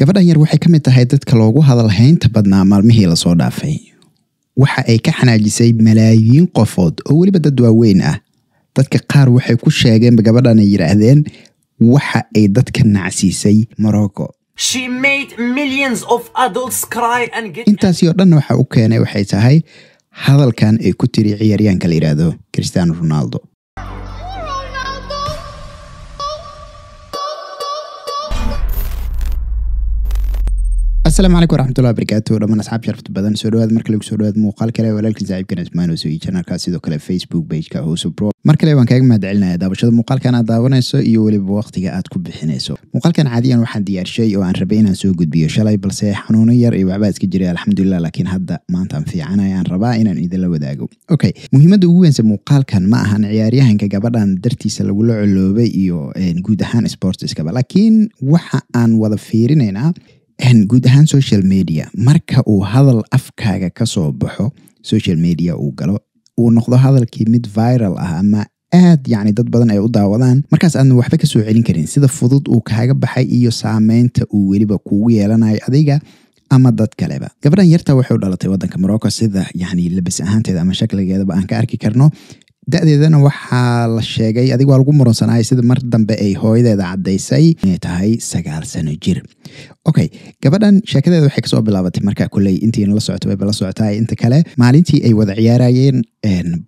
gabadhan yar waxay ka mid tahay dadka loogu hadal haynta badnaa maalmihii lasoo dhaafay waxa ay ka xanaajisay malaayiin qofood oo weliba dad waaweyn ah dadka qaar waxay ku sheegeen gabadhanay yidhaahdeen waxa ay dadka nacsiisay morocco intaasi oo dhan waxa u keenay waxay tahay hadalkan ay ku tiri ciyaaryaanka la yidhaahdo cristiano ronaldo asalaamu calaykum waraxmatullahi barakaatu dhammaan asxaab sharafta badan soo dhawaad mar kale gu soo dhawaad muuqaal kale walaalkiin saaxiibkan ismaan hoose iyo janalka sidoo kale facebook pageka hoose bro mar kale waan kaaga mahadcelinaya daabashada muuqaalkan aad daawanayso iyo weliba waqtiga aad ku bixinayso muuqaalkan caadiyan waxaan diyaarshay oo aan rabay inaan soo gudbiyo shalay balse xanuuno yar iyo waxbaa iska jiray alxamdulilah laakiin hadda maanta fiicanaya aan rabaa inaan idinla wadaago okay muhiimadda ugu weynsa muuqaalkan ma ahan ciyaaryahanka gabadhan dartiisa lagula coloobay iyo guud ahaan sportskaba laakiin waxa aan wada fiirinaynaa guud ahaan social media marka uu hadal afkaaga kasoo baxo social media uu galo uu noqdo hadalkii mid viral ah ama aad yacni dad badan ay u daawadaan markaas aadna waxba ka soo celin karin sida fudud uu kaaga baxay iyo saameynta uu weliba kugu yeelanayo adiga ama dad kaleba gabadhan yarta waxay u dhalatay waddanka morocco sida yacni labis ahaanteeda ama shakligeedaba aan ka arki karno da-deedana waxaa la sheegay adig waa lagu muransanayay sida mar dambe ay hooyadeeda caddaysay inay tahay sagaal sano jir okay gabadhan sheekadeeda waxay kasoo bilaabatay marka kuley intiina la socotay bayba la socotay inta kale maalintii ay wada ciyaarayeen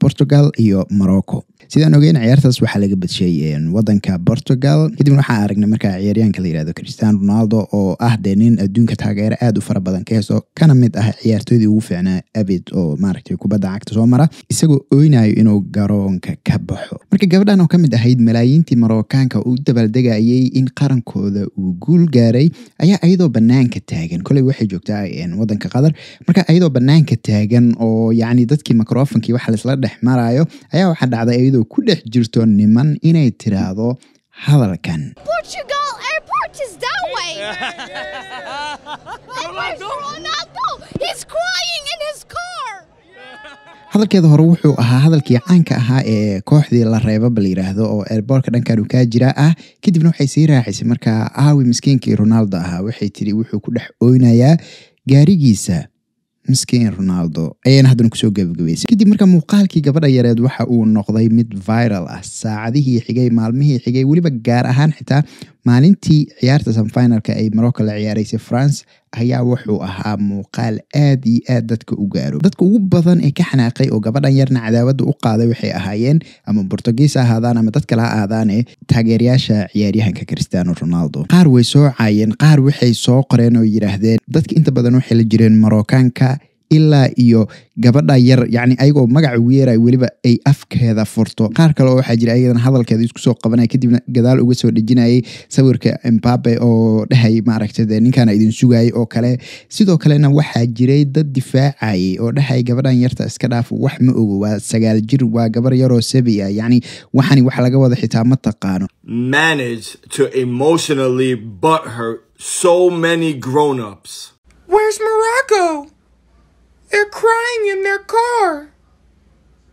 portugal iyo morocco sidaan ogeyn ciyaartaas waxaa laga badshay wadanka portugal kadibna waxaan aragnay markaa ciyaaryaanka la yihahdo christian ronaldo oo ah dee nin adduunka taageero aad u fara badan ka heso kana mid ah ciyaartoydii ugu fiicnaa abid oo maaragtay kubadda cagta soo mara isagoo oynayo inuu garoonka ka baxo marka gabadhan oo ka mid ahayd malaayiintii marookaanka u dabaaldegayay in qarankooda uu guul gaaray ayaa ayadoo banaanka taagan koley waxay joogtaa wadanka qatar marka ayadoo banaanka taagan oo yacni dadkii microfonkii waxa laisla dhex marayo ayaa waxaa dhacday ayadoo ku dhex jirto niman inay tiraahdo hadalkan hadalkeeda hore wuxuu ahaa hadalkii caanka ahaa ee kooxdii la reebaba la yidhaahdo oo eerboorka dhankan uu kaa jiraa ah kadibna waxay sii raacisay markaa aawi miskiinkii ronaldo ahaa waxay tiri wuxuu ku dhex ooynayaa gaarigiisa miskiin ronaldo ayayna haddana kusoo gebagabaysay kadib marka muuqaalkii gabadha yareed waxa uu noqday mid viral ah saacadihii xigay maalmihii xigay weliba gaar ahaan xitaa maalintii ciyaarta samfinalka ay morocco la ciyaareysay france ayaa wuxuu ahaa muuqaal aad io aad dadka u gaaro dadka ugu badan ee ka xanaaqay oo gabadhan yarna cadaawadda u qaaday waxay ahaayeen ama bortugiis ha ahaadaan ama dad kale ha ahaadaane taageerayaasha ciyaaryahanka cristiano ronaldo qaar way soo caayeen qaar waxay soo qoreen oo yidhaahdeen dadka inta badan waxay la jireen marokaanka ilaa iyo gabadha yar yani ayagoo magaca ugu yeeray weliba ay afkeeda furto qaar kale oo waxaa jira ayadan hadalkeeda isku soo qabanaya kadibna gadaal uga soo dhejinayay sawirka mbabe oo dhahay maaragta de ninkaana idin sugayay oo kale sidoo kalena waxaa jiray dad difaacayay oo dhehaya gabadhan yarta iska dhaaf wax ma ogo waa sagaal jir waa gabar yaroo sabiya yani waxani wax laga wada xitaa ma taqaano They're crying in their car.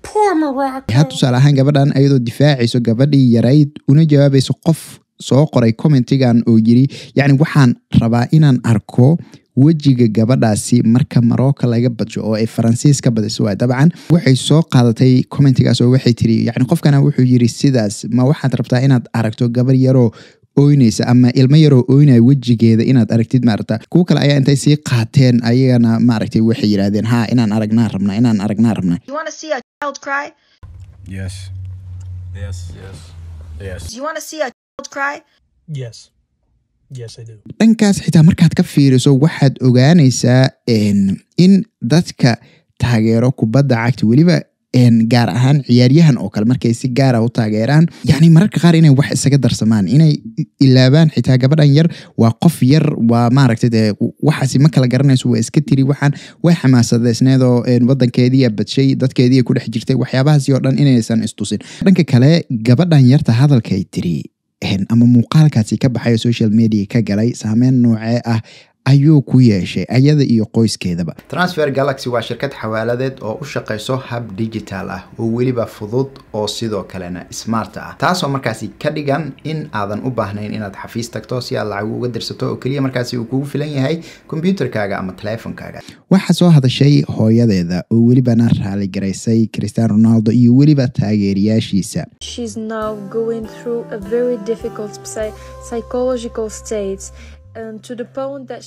Poor Morocco. Had tusaale ahaan gabadhan ayadoo difaacayso gabadhii yarayd una jawaabayso qof soo qoray commentigan oo yiri yacni waxaan rabaa inaan arko wejiga gabadhaasi marka marocco laga badjo oo ay faransiis ka badiso waay dabcan waxay soo qaadatay commentigaas oo waxay tiri yacni qofkana wuxuu yiri sidaas ma waxaad rabtaa inaad aragto gabar yaroo ooynaysa ama ilmo yaroo ooynaya wejigeeda inaad aragtid maarata kuwo kale ayaa intay sii qaateen ayagana maaragtay waxay yidhaahdeen ha inaan aragnaa rabna inaan aragnaa rabna dhankaas xitaa markaad ka fiiriso waxaad ogaanaysaa in dadka taageero kubadda cagta weliba gaar ahaan ciyaaryahan oo kale markay si gaara ah u taageeraan yani mararka qaar inay wax isaga darsamaan inay ilaabaan xitaa gabadhan yar waa qof yar waa maaragta dee eh, waxaasi ma kala garanayso waa iska tiri waxaan way xamaasadeysneedoo eh, wadankeediiya badshay dadkeediiya ku dhex jirtay waxyaabahaasi oo dhan inaysan istusin dhanka kale gabadhan yarta hadalka ay tiri ama muuqaalkaasi ka baxay social media ka galay saameyn noocee ah ayuu ku yeeshay ayada iyo qoyskeedaba transfer galaxy waa shirkad xawaaladeed oo u shaqayso hab digital ah oo weliba fudud oo sidoo kalena smart ah taasoo markaasi ka dhigan in aadan u baahnayn inaad xafiis tagto si aad lacag uga dirsato oo keliya markaasi uu kugu filan yahay kombyuutarkaaga ama taleefonkaaga waxaa soo hadashay hooyadeeda oo welibana raaligaraysay christian ronaldo iyo weliba taageerayaashiisa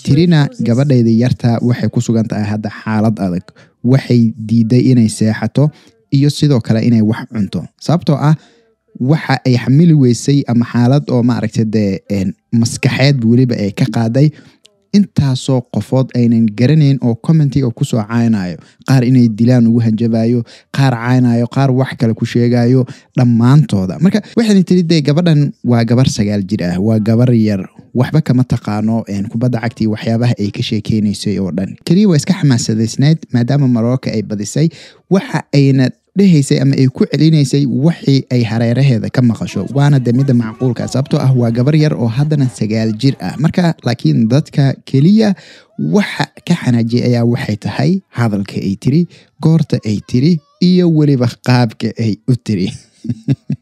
tirina gabadhayda yarta waxay ku sugan tahay hadda xaalad adag waxay diiday inay seexato iyo sidoo kale inay wax cunto sababtoo ah waxa ay xamili weysay ama xaalad oo maaragta dee maskaxeed weliba ay ka qaaday intaasoo qofood aynan garanayn oo commentiga kusoo caynayo qaar inay dilaan ugu hanjabayo qaar caynayo qaar wax kale ku sheegayo dhammaantooda marka waxaan tiri dee gabadhan waa gabar sagaal jir ah waa gabar yar waxba kama taqaano kubadda cagtii waxyaabaha ay ka sheekeynaysay oo dhan keliya waa iska xamaasadaysnayd maadaama marooka ay badisay waxa ayna dhehaysay ama ay ku celinaysay wixii ay hareeraheeda ka maqasho waana de macquulka sababtoo ah waa gabar yar oo haddana sagaal jir ah marka laakiin dadka keliya waxa ka xanaajiyay ayaa waxay tahay hadalka ay tiri goorta ay tiri iyo weliba qaabka ay u tiri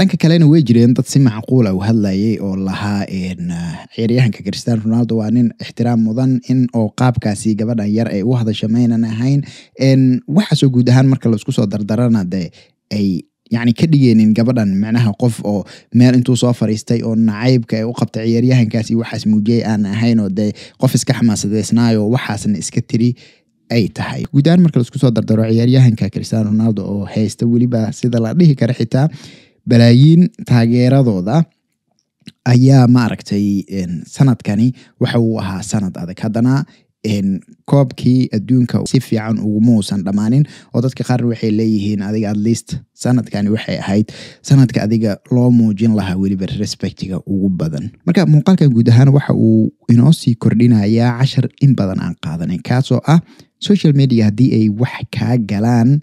dhanka kalena way jireen dad si macquula ah u hadlayay oo lahaa ciyaaryahanka christian ronaldo waa nin ixtiraam mudan in oo qaabkaasi gabadhan yar ay u hadasha maynan ahayn waxaasoo guud ahaan marka laisku soo dardarana de ay yani ka dhigeenin gabadhan micnaha qof oo meel intuu soo fariistay oo nacaybka ee u qabta ciyaaryahankaasi waxaas muujiyey aan ahayn oo de qof iska xamaasadaysnaayo waxaasna iska tiri ay tahay guud ahaan marka laisku soo dardaro ciyaaryahanka christian ronaldo oo haysta weliba sida la dhihi kara xitaa balaayiin taageeradooda ayaa maaragtay sanadkani waxa uu ahaa sanad adag haddana koobkii adduunka si fiican ugumahuusan dhammaanin oo dadka qaar waxay leeyihiin adiga atleast sanadkani waxay ahayd sanadka adiga loo muujin lahaa weliba respectiga ugu badan marka muuqaalkan guud ahaan waxa uu inoo sii kordhinayaa cashar in badan aan qaadanin kaasoo ah social media haddii ay wax kaa galaan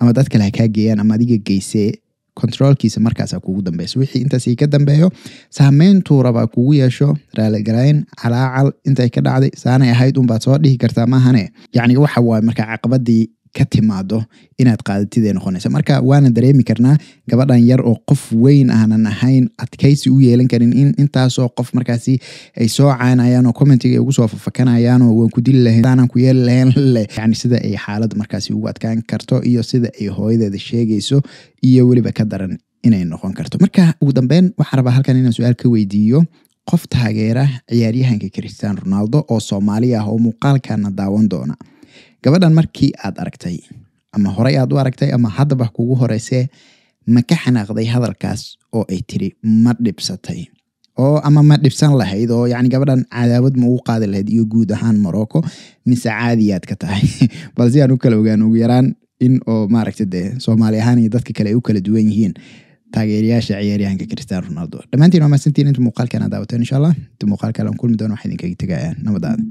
ama dad kale kaa geeyaan ama adiga geysee controolkiisa markaasa kugu dambeyso wixii intaasi ka dambeeyo saameyntuu rabaa kugu yeesho raaligarayn calaacal intay ka dhacday saanay ahayd unbaad soo dhihi kartaa maahane yacni waxa waay markaa caqabadii ka timaado inaad qaadatid ay noqonaysa marka waana dareemi karnaa gabadhan yar oo qof weyn aanan ahayn adkaysi u yeelan karin in intaasoo qof markaasi ay soo caanayaan oo commentiga ay ugu soo fafakanayaan waan ku dili lahayn aanan ku yeeli lahayn leh yani sida ay xaaladda markaasi ugu adkaan karto iyo sida ay hooyadeeda sheegayso iyo weliba ka daran inay noqon karto marka ugu dambeyn waxaa rabaa halkan inaan su-aal ka weydiiyo qof taageera ciyaaryahanka christian ronaldo oo soomaali ah oo muuqaalkana daawan doona gabadhan markii aad aragtay ama horey aad u aragtay ama haddaba kugu horeyse ma ka xanaaqday hadalkaas oo ay tiri ma dhibsatay oo ama ma dhibsan lahayd oo yani gabadhan cadaawad ma ugu qaadi lahayd iyo guud ahaan morocco mise caadiyaad ka tahay bal si aan u kala ogaan ugu yaraan in oo maaragta dee soomaali ahaan iyo dadka kale ay u kala duwan yihiin taageerayaasha ciyaaryahanka cristiano ronaldo dhammaantiin waa mahadsantiin inta muuqaalkan aad daawateen insha allah inta muuqaalkalan kulmi doona waxaa idinkaga tegayaan nabadaada